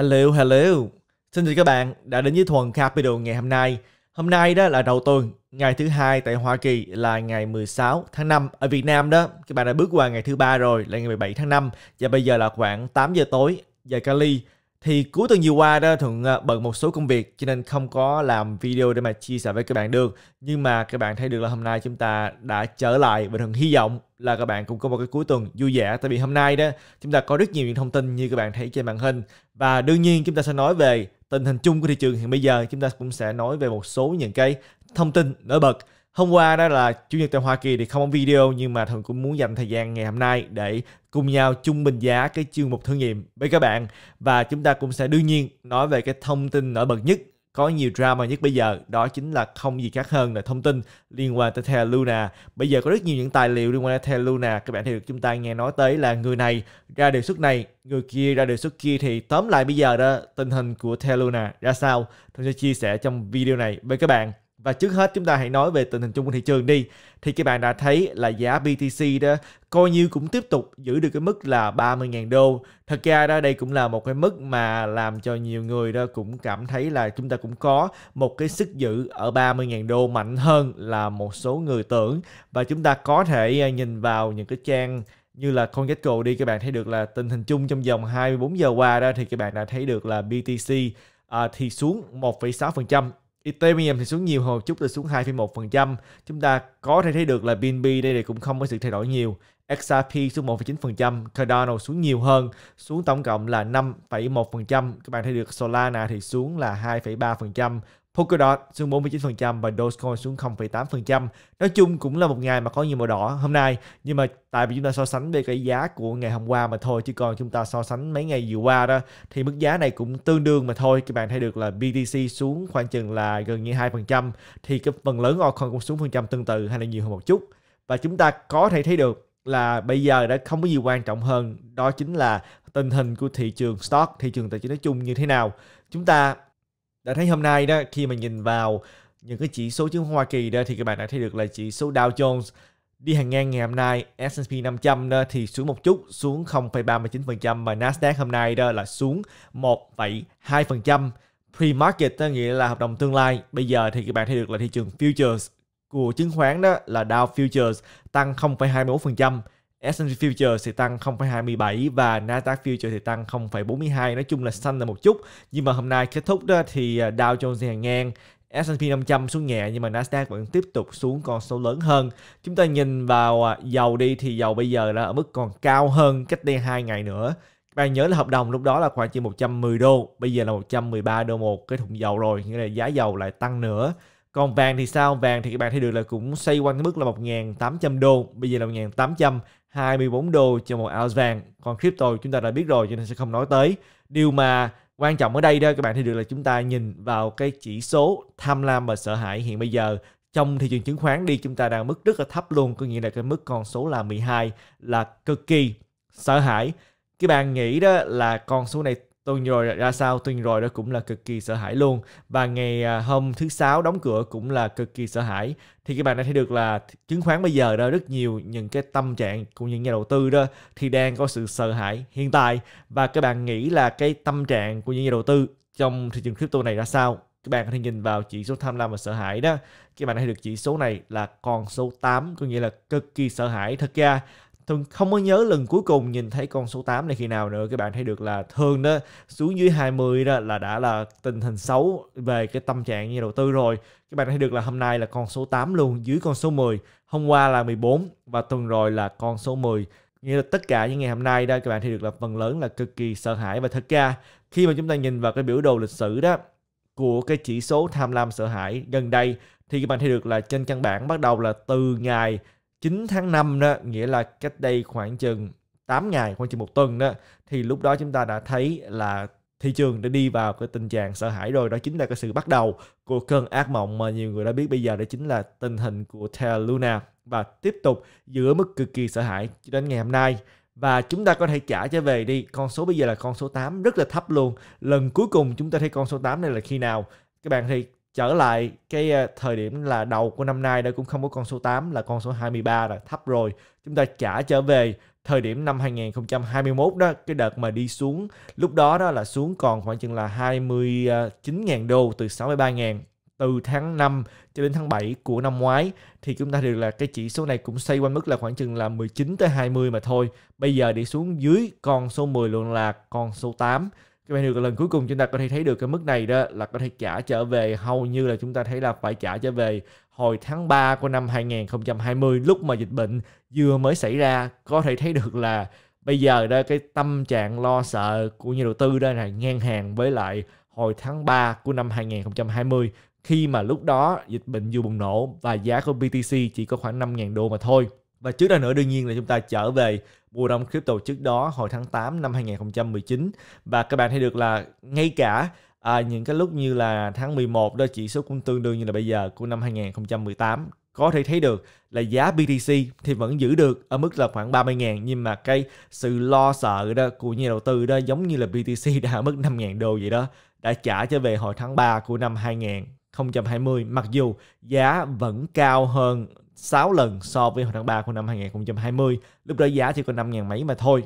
Hello, hello. Xin chào các bạn đã đến với Thuần Capital ngày hôm nay. Hôm nay đó là đầu tuần, ngày thứ hai tại Hoa Kỳ là ngày 16 tháng 5. Ở Việt Nam đó, các bạn đã bước qua ngày thứ ba rồi là ngày 17 tháng 5 và bây giờ là khoảng 8 giờ tối giờ Cali thì cuối tuần vừa qua đó thường bận một số công việc cho nên không có làm video để mà chia sẻ với các bạn được nhưng mà các bạn thấy được là hôm nay chúng ta đã trở lại và thường hy vọng là các bạn cũng có một cái cuối tuần vui vẻ tại vì hôm nay đó chúng ta có rất nhiều những thông tin như các bạn thấy trên màn hình và đương nhiên chúng ta sẽ nói về tình hình chung của thị trường hiện bây giờ chúng ta cũng sẽ nói về một số những cái thông tin nổi bật hôm qua đó là chủ nhật tại Hoa Kỳ thì không có video nhưng mà thần cũng muốn dành thời gian ngày hôm nay để cùng nhau chung bình giá cái chương mục thử nghiệm với các bạn và chúng ta cũng sẽ đương nhiên nói về cái thông tin nổi bật nhất có nhiều drama nhất bây giờ đó chính là không gì khác hơn là thông tin liên quan tới Thea Luna bây giờ có rất nhiều những tài liệu liên quan tới Thea Luna các bạn thì được chúng ta nghe nói tới là người này ra đề xuất này người kia ra đề xuất kia thì tóm lại bây giờ đó tình hình của Thea Luna ra sao tôi sẽ chia sẻ trong video này với các bạn và trước hết chúng ta hãy nói về tình hình chung của thị trường đi. Thì các bạn đã thấy là giá BTC đó coi như cũng tiếp tục giữ được cái mức là 30.000 đô. Thật ra đó đây cũng là một cái mức mà làm cho nhiều người đó cũng cảm thấy là chúng ta cũng có một cái sức giữ ở 30.000 đô mạnh hơn là một số người tưởng. Và chúng ta có thể à, nhìn vào những cái trang như là CoinGecko đi các bạn thấy được là tình hình chung trong vòng 24 giờ qua đó thì các bạn đã thấy được là BTC à, thì xuống 1,6% Ethereum thì xuống nhiều hơn chút là xuống 2,1%. Chúng ta có thể thấy được là BNB đây thì cũng không có sự thay đổi nhiều. XRP xuống 1,9%, Cardano xuống nhiều hơn, xuống tổng cộng là 5,1%. Các bạn thấy được Solana thì xuống là 2,3%, Polkadot xuống 49% và Dogecoin xuống 0,8%. Nói chung cũng là một ngày mà có nhiều màu đỏ hôm nay, nhưng mà tại vì chúng ta so sánh về cái giá của ngày hôm qua mà thôi, chứ còn chúng ta so sánh mấy ngày vừa qua đó, thì mức giá này cũng tương đương mà thôi. Các bạn thấy được là BTC xuống khoảng chừng là gần như 2%, thì cái phần lớn altcoin cũng xuống phần trăm tương tự hay là nhiều hơn một chút. Và chúng ta có thể thấy được là bây giờ đã không có gì quan trọng hơn, đó chính là tình hình của thị trường stock, thị trường tài chính nói chung như thế nào. Chúng ta đã thấy hôm nay đó khi mà nhìn vào những cái chỉ số chứng khoán Hoa Kỳ đó thì các bạn đã thấy được là chỉ số Dow Jones đi hàng ngang ngày hôm nay S&P 500 đó thì xuống một chút xuống 0,39% và Nasdaq hôm nay đó là xuống 1,2% pre-market đó nghĩa là hợp đồng tương lai bây giờ thì các bạn thấy được là thị trường futures của chứng khoán đó là Dow futures tăng 0,21% S&P Future thì tăng 0,27 và Nasdaq Future thì tăng 0,42. Nói chung là xanh là một chút. Nhưng mà hôm nay kết thúc đó thì à, Dow Jones thì hàng ngang, S&P 500 xuống nhẹ nhưng mà Nasdaq vẫn tiếp tục xuống con số lớn hơn. Chúng ta nhìn vào à, dầu đi thì dầu bây giờ là ở mức còn cao hơn cách đây 2 ngày nữa. Các bạn nhớ là hợp đồng lúc đó là khoảng chừng 110 đô, bây giờ là 113 đô một cái thùng dầu rồi, nghĩa là giá dầu lại tăng nữa còn vàng thì sao vàng thì các bạn thấy được là cũng xoay quanh cái mức là 1.800 đô bây giờ là 1.824 đô cho một ounce vàng còn crypto chúng ta đã biết rồi cho nên sẽ không nói tới điều mà quan trọng ở đây đó các bạn thấy được là chúng ta nhìn vào cái chỉ số tham lam và sợ hãi hiện bây giờ trong thị trường chứng khoán đi chúng ta đang mức rất là thấp luôn có nghĩa là cái mức con số là 12 là cực kỳ sợ hãi các bạn nghĩ đó là con số này tuần rồi ra sao tuần rồi đó cũng là cực kỳ sợ hãi luôn và ngày à, hôm thứ sáu đóng cửa cũng là cực kỳ sợ hãi thì các bạn đã thấy được là chứng khoán bây giờ đó rất nhiều những cái tâm trạng của những nhà đầu tư đó thì đang có sự sợ hãi hiện tại và các bạn nghĩ là cái tâm trạng của những nhà đầu tư trong thị trường crypto này ra sao các bạn có thể nhìn vào chỉ số tham lam và sợ hãi đó các bạn đã thấy được chỉ số này là con số 8 có nghĩa là cực kỳ sợ hãi thật ra tôi không có nhớ lần cuối cùng nhìn thấy con số 8 này khi nào nữa các bạn thấy được là thường đó xuống dưới 20 đó là đã là tình hình xấu về cái tâm trạng nhà đầu tư rồi các bạn thấy được là hôm nay là con số 8 luôn dưới con số 10 hôm qua là 14 và tuần rồi là con số 10 nghĩa là tất cả những ngày hôm nay đó các bạn thấy được là phần lớn là cực kỳ sợ hãi và thật ra khi mà chúng ta nhìn vào cái biểu đồ lịch sử đó của cái chỉ số tham lam sợ hãi gần đây thì các bạn thấy được là trên căn bản bắt đầu là từ ngày 9 tháng 5 đó, nghĩa là cách đây khoảng chừng 8 ngày, khoảng chừng một tuần đó, thì lúc đó chúng ta đã thấy là thị trường đã đi vào cái tình trạng sợ hãi rồi đó chính là cái sự bắt đầu của cơn ác mộng mà nhiều người đã biết bây giờ đó chính là tình hình của Terra Luna và tiếp tục giữa mức cực kỳ sợ hãi cho đến ngày hôm nay và chúng ta có thể trả trở về đi con số bây giờ là con số 8 rất là thấp luôn lần cuối cùng chúng ta thấy con số 8 này là khi nào các bạn thì trở lại cái ờ, thời điểm là đầu của năm nay đã cũng không có con số 8 là con số 23 rồi thấp rồi chúng ta trả trở về thời điểm năm 2021 đó cái đợt mà đi xuống lúc đó đó là xuống còn khoảng chừng là 29.000 đô từ 63.000 từ tháng 5 cho đến tháng 7 của năm ngoái thì chúng ta được là cái chỉ số này cũng xoay quanh mức là khoảng chừng là 19 tới 20 mà thôi. Bây giờ đi xuống dưới con số 10 luôn là con số 8 cái menu lần cuối cùng chúng ta có thể thấy được cái mức này đó là có thể trả trở về hầu như là chúng ta thấy là phải trả trở về hồi tháng 3 của năm 2020 lúc mà dịch bệnh vừa mới xảy ra có thể thấy được là bây giờ đó cái tâm trạng lo sợ của nhà đầu tư đây này ngang hàng với lại hồi tháng 3 của năm 2020 khi mà lúc đó dịch bệnh vừa bùng nổ và giá của BTC chỉ có khoảng 5.000 đô mà thôi. Và trước đó nữa đương nhiên là chúng ta trở về mùa đông crypto trước đó hồi tháng 8 năm 2019 và các bạn thấy được là ngay cả à, những cái lúc như là tháng 11 đó chỉ số cũng tương đương như là bây giờ của năm 2018 có thể thấy được là giá BTC thì vẫn giữ được ở mức là khoảng 30 000 nhưng mà cái sự lo sợ đó của nhà đầu tư đó giống như là BTC đã ở mức 5 000 đô vậy đó đã trả trở về hồi tháng 3 của năm 2020 mặc dù giá vẫn cao hơn 6 lần so với hồi tháng 3 của năm 2020. Lúc đó giá chỉ còn 5 ngàn mấy mà thôi.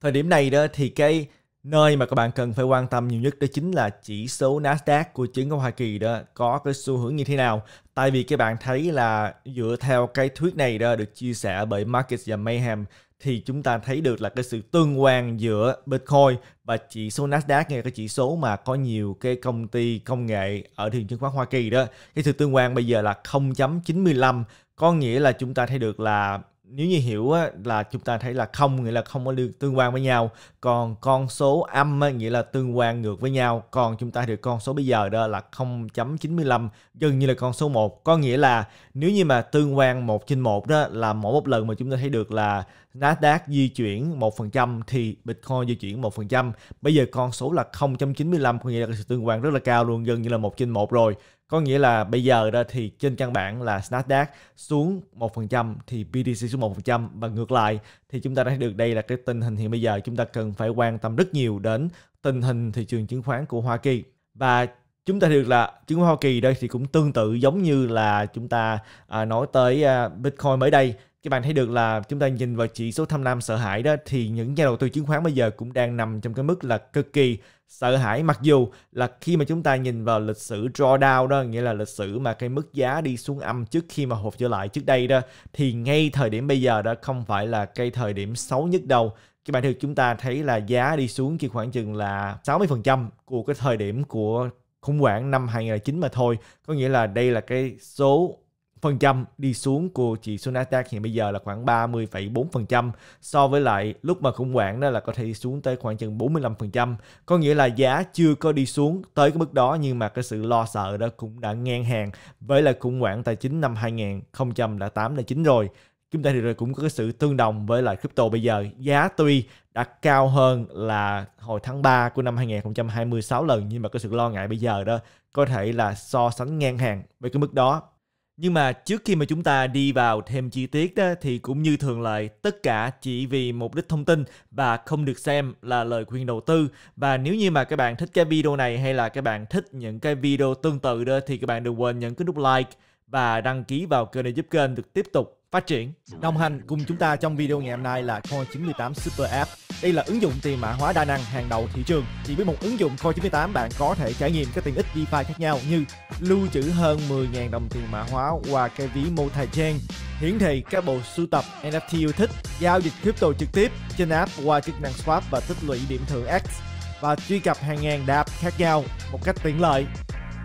Thời điểm này đó thì cái nơi mà các bạn cần phải quan tâm nhiều nhất đó chính là chỉ số Nasdaq của chứng khoán Hoa Kỳ đó có cái xu hướng như thế nào. Tại vì các bạn thấy là dựa theo cái thuyết này đó được chia sẻ bởi Markets và Mayhem thì chúng ta thấy được là cái sự tương quan giữa Bitcoin và chỉ số Nasdaq nghe cái chỉ số mà có nhiều cái công ty công nghệ ở thị trường chứng khoán Hoa Kỳ đó. Cái sự tương quan bây giờ là 0.95 có nghĩa là chúng ta thấy được là nếu như hiểu á, là chúng ta thấy là không nghĩa là không có liên tương quan với nhau còn con số âm á, nghĩa là tương quan ngược với nhau còn chúng ta được con số bây giờ đó là 0.95 gần như là con số 1 có nghĩa là nếu như mà tương quan 1 trên 1 đó là mỗi một lần mà chúng ta thấy được là Nasdaq di chuyển 1% thì Bitcoin di chuyển 1%. Bây giờ con số là 0.95 có nghĩa là sự tương quan rất là cao luôn, gần như là 1 trên 1 rồi. Có nghĩa là bây giờ đó thì trên căn bản là Nasdaq xuống 1% thì BTC xuống 1% và ngược lại thì chúng ta đã thấy được đây là cái tình hình hiện bây giờ chúng ta cần phải quan tâm rất nhiều đến tình hình thị trường chứng khoán của Hoa Kỳ. Và chúng ta được là chứng khoán Hoa Kỳ đây thì cũng tương tự giống như là chúng ta à, nói tới à, Bitcoin mới đây các bạn thấy được là chúng ta nhìn vào chỉ số tham lam sợ hãi đó thì những nhà đầu tư chứng khoán bây giờ cũng đang nằm trong cái mức là cực kỳ sợ hãi mặc dù là khi mà chúng ta nhìn vào lịch sử drawdown đó nghĩa là lịch sử mà cái mức giá đi xuống âm trước khi mà hụt trở lại trước đây đó thì ngay thời điểm bây giờ đó không phải là cái thời điểm xấu nhất đâu các bạn thực chúng ta thấy là giá đi xuống chỉ khoảng chừng là 60% của cái thời điểm của khủng hoảng năm 2009 mà thôi có nghĩa là đây là cái số phần trăm đi xuống của chỉ số Nasdaq hiện bây giờ là khoảng 30,4% so với lại lúc mà khủng hoảng đó là có thể đi xuống tới khoảng chừng 45%. Có nghĩa là giá chưa có đi xuống tới cái mức đó nhưng mà cái sự lo sợ đó cũng đã ngang hàng với lại khủng hoảng tài chính năm 2008 là chín rồi chúng ta thì rồi cũng có cái sự tương đồng với lại crypto bây giờ giá tuy đã cao hơn là hồi tháng 3 của năm 2026 lần nhưng mà cái sự lo ngại bây giờ đó có thể là so sánh ngang hàng với cái mức đó nhưng mà trước khi mà chúng ta đi vào thêm chi tiết đó, thì cũng như thường lệ, tất cả chỉ vì mục đích thông tin và không được xem là lời khuyên đầu tư. Và nếu như mà các bạn thích cái video này hay là các bạn thích những cái video tương tự đó thì các bạn đừng quên nhấn cái nút like và đăng ký vào kênh để giúp kênh được tiếp tục phát triển. Đồng hành cùng chúng ta trong video ngày hôm nay là Core 98 Super App. Đây là ứng dụng tiền mã hóa đa năng hàng đầu thị trường. Chỉ với một ứng dụng Core 98 bạn có thể trải nghiệm các tiện ích DeFi khác nhau như lưu trữ hơn 10.000 đồng tiền mã hóa qua cái ví MotaGen, hiển thị các bộ sưu tập NFT yêu thích, giao dịch crypto trực tiếp trên app qua chức năng swap và tích lũy điểm thưởng X và truy cập hàng ngàn đạp khác nhau một cách tiện lợi.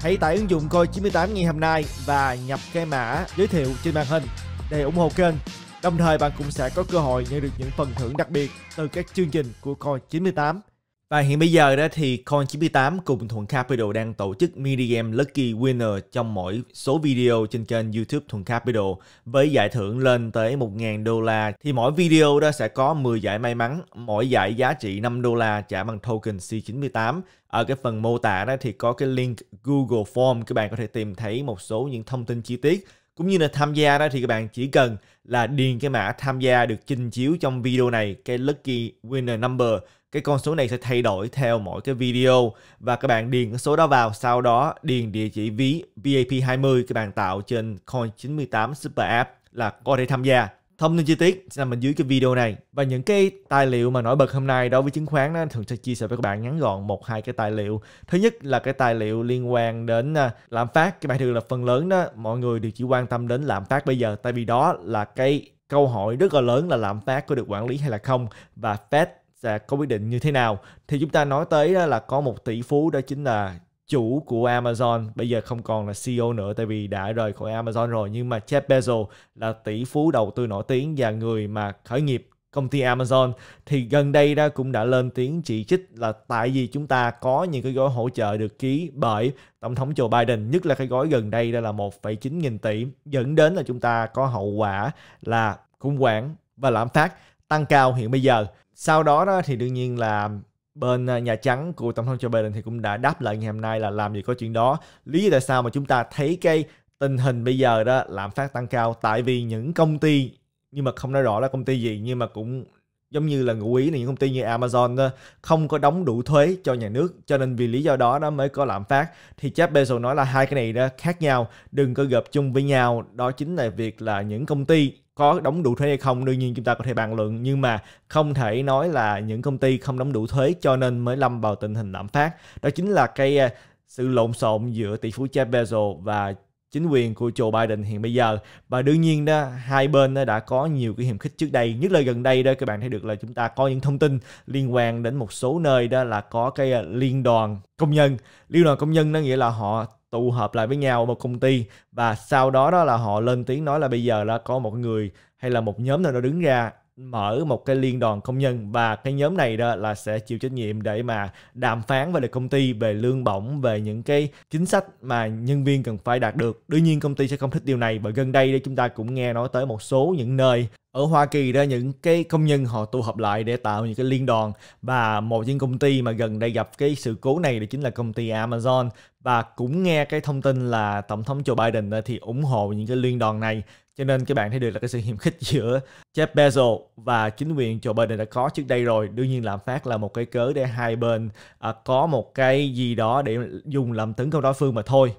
Hãy tải ứng dụng Coi 98 ngày hôm nay và nhập cái mã giới thiệu trên màn hình để ủng hộ kênh. Đồng thời bạn cũng sẽ có cơ hội nhận được những phần thưởng đặc biệt từ các chương trình của Coi 98. Và hiện bây giờ đó thì Coin98 cùng Thuận Capital đang tổ chức mini game Lucky Winner trong mỗi số video trên kênh YouTube Thuận Capital với giải thưởng lên tới 1.000 đô la. Thì mỗi video đó sẽ có 10 giải may mắn, mỗi giải giá trị 5 đô la trả bằng token C98. Ở cái phần mô tả đó thì có cái link Google Form các bạn có thể tìm thấy một số những thông tin chi tiết cũng như là tham gia đó thì các bạn chỉ cần là điền cái mã tham gia được trình chiếu trong video này cái lucky winner number cái con số này sẽ thay đổi theo mỗi cái video và các bạn điền cái số đó vào sau đó điền địa chỉ ví VAP20 các bạn tạo trên Coin98 Super App là có thể tham gia thông tin chi tiết sẽ nằm dưới cái video này và những cái tài liệu mà nổi bật hôm nay đối với chứng khoán đó, thường sẽ chia sẻ với các bạn ngắn gọn một hai cái tài liệu thứ nhất là cái tài liệu liên quan đến à, lạm phát các bạn thường là phần lớn đó mọi người đều chỉ quan tâm đến lạm phát bây giờ tại vì đó là cái câu hỏi rất là lớn là lạm phát có được quản lý hay là không và Fed sẽ có quyết định như thế nào thì chúng ta nói tới là có một tỷ phú đó chính là chủ của Amazon bây giờ không còn là CEO nữa tại vì đã rời khỏi Amazon rồi nhưng mà Jeff Bezos là tỷ phú đầu tư nổi tiếng và người mà khởi nghiệp công ty Amazon thì gần đây đó cũng đã lên tiếng chỉ trích là tại vì chúng ta có những cái gói hỗ trợ được ký bởi Tổng thống Joe Biden nhất là cái gói gần đây đó là 1,9 nghìn tỷ dẫn đến là chúng ta có hậu quả là khủng hoảng và lạm phát tăng cao hiện bây giờ sau đó đó thì đương nhiên là bên à, nhà trắng của tổng thống Joe Biden thì cũng đã đáp lại ngày hôm nay là làm gì có chuyện đó lý do tại sao mà chúng ta thấy cái tình hình bây giờ đó lạm phát tăng cao tại vì những công ty nhưng mà không nói rõ là công ty gì nhưng mà cũng giống như là ngụ ý là những công ty như Amazon đó, không có đóng đủ thuế cho nhà nước cho nên vì lý do đó đó mới có lạm phát thì Jeff Bezos nói là hai cái này đó khác nhau đừng có gặp chung với nhau đó chính là việc là những công ty có đóng đủ thuế hay không đương nhiên chúng ta có thể bàn luận nhưng mà không thể nói là những công ty không đóng đủ thuế cho nên mới lâm vào tình hình lạm phát đó chính là cái à, sự lộn xộn giữa tỷ phú Jeff Bezos và chính quyền của Joe Biden hiện bây giờ và đương nhiên đó hai bên đó đã có nhiều cái hiểm khích trước đây nhất là gần đây đó các bạn thấy được là chúng ta có những thông tin liên quan đến một số nơi đó là có cái à, liên đoàn công nhân liên đoàn công nhân nó nghĩa là họ tụ hợp lại với nhau một công ty và sau đó đó là họ lên tiếng nói là bây giờ là có một người hay là một nhóm nào đó đứng ra mở một cái liên đoàn công nhân và cái nhóm này đó là sẽ chịu trách nhiệm để mà đàm phán với được công ty về lương bổng về những cái chính sách mà nhân viên cần phải đạt được đương nhiên công ty sẽ không thích điều này bởi gần đây chúng ta cũng nghe nói tới một số những nơi ở Hoa Kỳ đó những cái công nhân họ tụ hợp lại để tạo những cái liên đoàn và một những công ty mà gần đây gặp cái sự cố này đó chính là công ty Amazon và cũng nghe cái thông tin là tổng thống Joe Biden thì ủng hộ những cái liên đoàn này cho nên các bạn thấy được là cái sự hiểm khích giữa Jeff Bezos và chính quyền Joe Biden đã có trước đây rồi đương nhiên lạm phát là một cái cớ để hai bên à, có một cái gì đó để dùng làm tấn công đối phương mà thôi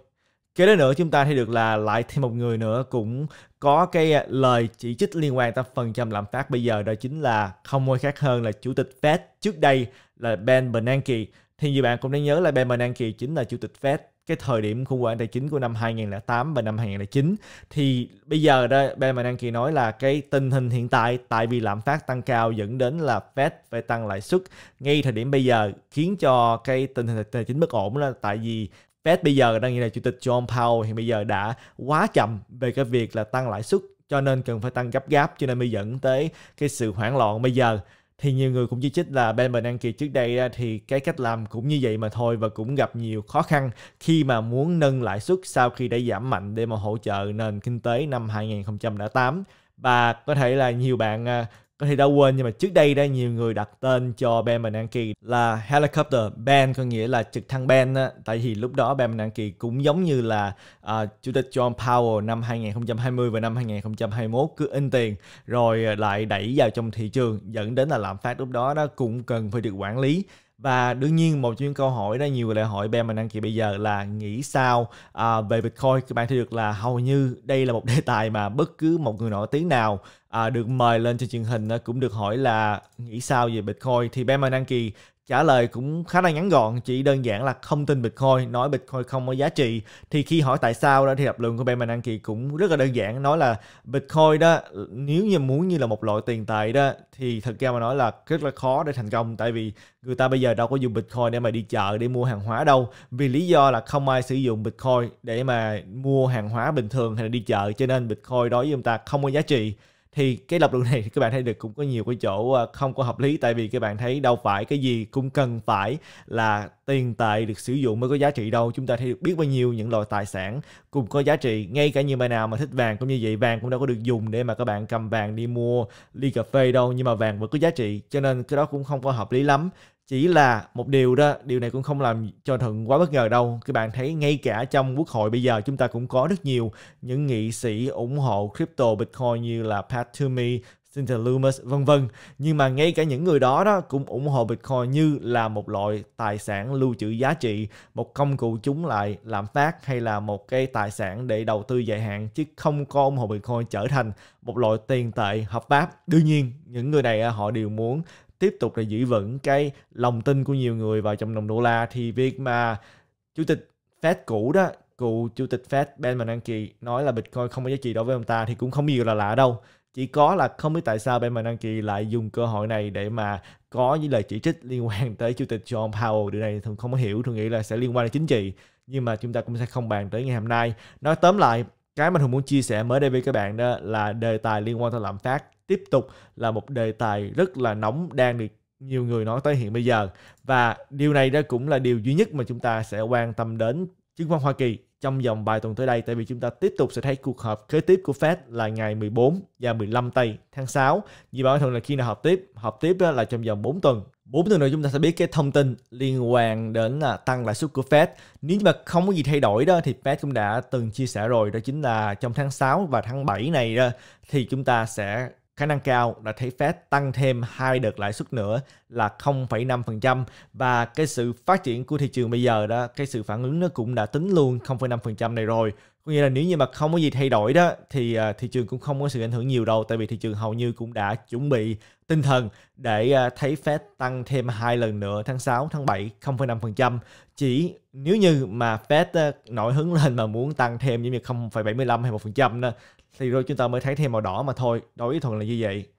kế đến nữa chúng ta thấy được là lại thêm một người nữa cũng có cái lời chỉ trích liên quan tới phần trăm lạm phát bây giờ đó chính là không ai khác hơn là chủ tịch Fed trước đây là Ben Bernanke thì như bạn cũng đang nhớ là Ben Bernanke chính là chủ tịch Fed cái thời điểm khủng hoảng tài chính của năm 2008 và năm 2009 thì bây giờ đó Ben Bernanke nói là cái tình hình hiện tại tại vì lạm phát tăng cao dẫn đến là Fed phải tăng lãi suất ngay thời điểm bây giờ khiến cho cái tình hình tài chính bất ổn là tại vì Fed bây giờ đang như là chủ tịch John Powell hiện bây giờ đã quá chậm về cái việc là tăng lãi suất cho nên cần phải tăng gấp gáp cho nên mới dẫn tới cái sự hoảng loạn bây giờ thì nhiều người cũng chỉ trích là Ben Bernanke trước đây thì cái cách làm cũng như vậy mà thôi và cũng gặp nhiều khó khăn khi mà muốn nâng lãi suất sau khi đã giảm mạnh để mà hỗ trợ nền kinh tế năm 2008 và có thể là nhiều bạn à, có thể đã quên nhưng mà trước đây đã nhiều người đặt tên cho Ben Bernanke là helicopter Ben có nghĩa là trực thăng Ben á. Tại vì lúc đó Ben Bernanke cũng giống như là uh, chủ tịch John Powell năm 2020 và năm 2021 cứ in tiền rồi lại đẩy vào trong thị trường dẫn đến là lạm phát lúc đó đó cũng cần phải được quản lý và đương nhiên một trong những câu hỏi ra nhiều lễ hỏi bè mình đăng ký bây giờ là nghĩ sao à, về bitcoin các bạn thấy được là hầu như đây là một đề tài mà bất cứ một người nổi tiếng nào à, được mời lên trên truyền hình cũng được hỏi là nghĩ sao về bitcoin thì Benjamin Anki Trả lời cũng khá là ngắn gọn, chỉ đơn giản là không tin Bitcoin, nói Bitcoin không có giá trị. Thì khi hỏi tại sao đó thì lập luận của bên Ben Bernanke cũng rất là đơn giản, nói là Bitcoin đó nếu như muốn như là một loại tiền tệ đó thì thật ra mà nói là rất là khó để thành công tại vì người ta bây giờ đâu có dùng Bitcoin để mà đi chợ để mua hàng hóa đâu vì lý do là không ai sử dụng Bitcoin để mà mua hàng hóa bình thường hay là đi chợ cho nên Bitcoin đối với người ta không có giá trị thì cái lập luận này các bạn thấy được cũng có nhiều cái chỗ ờ, không có hợp lý tại vì các bạn thấy đâu phải cái gì cũng cần phải là tiền tệ được sử dụng mới có giá trị đâu chúng ta thấy được biết bao nhiêu những loại tài sản cũng có giá trị ngay cả như bài nào mà thích vàng cũng như vậy vàng cũng đâu có được dùng để mà các bạn cầm vàng đi mua ly cà phê đâu nhưng mà vàng vẫn có giá trị cho nên cái đó cũng không có hợp lý lắm chỉ là một điều đó điều này cũng không làm cho thuận quá bất ngờ đâu các bạn thấy ngay cả trong quốc hội bây giờ chúng ta cũng có rất nhiều những nghị sĩ ủng hộ crypto bitcoin như là pat toomey Cynthia Lumos vân vân nhưng mà ngay cả những người đó đó cũng ủng hộ Bitcoin như là một loại tài sản lưu trữ giá trị một công cụ chống lại lạm phát hay là một cái tài sản để đầu tư dài hạn chứ không có ủng hộ Bitcoin trở thành một loại tiền tệ hợp pháp đương nhiên những người này họ đều muốn tiếp tục là giữ vững cái lòng tin của nhiều người vào trong đồng đô la thì việc mà chủ tịch Fed cũ đó cụ chủ tịch Fed Ben Bernanke nói là Bitcoin không có giá trị đối với ông ta thì cũng không nhiều là lạ đâu chỉ có là không biết tại sao Ben Bernanke lại dùng cơ hội này để mà có những lời chỉ trích liên quan tới chủ tịch John Powell điều này thường không có hiểu thường nghĩ là sẽ liên quan đến chính trị nhưng mà chúng ta cũng sẽ không bàn tới ngày hôm nay nói tóm lại cái mà thường muốn chia sẻ mới đây với các bạn đó là đề tài liên quan tới lạm phát tiếp tục là một đề tài rất là nóng đang được nhiều người nói tới hiện bây giờ và điều này đó cũng là điều duy nhất mà chúng ta sẽ quan tâm đến chứng khoán Hoa Kỳ trong vòng vài tuần tới đây tại vì chúng ta tiếp tục sẽ thấy cuộc họp kế tiếp của Fed là ngày 14 và 15 tây tháng 6. Vì bản thường là khi nào họp tiếp, họp tiếp là trong vòng 4 tuần. 4 tuần nữa chúng ta sẽ biết cái thông tin liên quan đến à, tăng lãi suất của Fed. Nếu mà không có gì thay đổi đó thì Fed cũng đã từng chia sẻ rồi đó chính là trong tháng 6 và tháng 7 này đó, thì chúng ta sẽ khả năng cao là thấy Fed tăng thêm hai đợt lãi suất nữa là 0,5% và cái sự phát triển của thị trường bây giờ đó, cái sự phản ứng nó cũng đã tính luôn 0,5% này rồi. Có nghĩa là nếu như mà không có gì thay đổi đó thì à, thị trường cũng không có sự ảnh hưởng nhiều đâu tại vì thị trường hầu như cũng đã chuẩn bị tinh thần để à, thấy Fed tăng thêm hai lần nữa tháng 6, tháng 7 0,5% chỉ nếu như mà Fed à, nổi hứng lên mà muốn tăng thêm giống như 0,75 hay 1% đó thì rồi chúng ta mới thấy thêm màu đỏ mà thôi. Đối với thuần là như vậy.